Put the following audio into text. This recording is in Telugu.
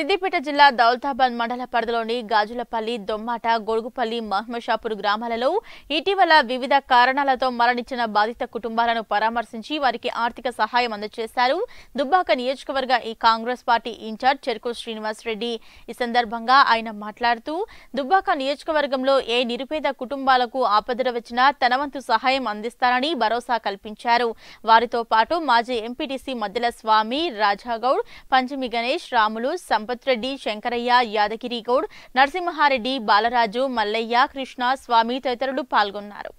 సిద్దిపేట జిల్లా దౌల్తాబాద్ మండల పరిధిలోని గాజులపల్లి దొమ్మాట గొడుగుపల్లి మహమ్మషాపూర్ గ్రామాలలో ఇటీవల వివిధ కారణాలతో మరణించిన బాధిత కుటుంబాలను పరామర్శించి వారికి ఆర్థిక సహాయం అందజేశారు దుబ్బాక నియోజకవర్గ ఈ కాంగ్రెస్ పార్టీ ఇన్ఛార్జ్ చెరుకు శ్రీనివాసరెడ్డి ఈ సందర్భంగా ఆయన మాట్లాడుతూ దుబ్బాక నియోజకవర్గంలో ఏ నిరుపేద కుటుంబాలకు ఆపదలు వచ్చినా తనవంతు సహాయం అందిస్తారని భరోసా కల్పించారు వారితో పాటు మాజీ ఎంపీటీసీ మద్దెల స్వామి రాజాగౌడ్ పంచమి గణేష్ రాములు సంపత్రెడ్డి శంకరయ్య యాదగిరిగౌడ్ నరసింహారెడ్డి బాలరాజు మల్లయ్య కృష్ణ స్వామి తదితరులు పాల్గొన్నారు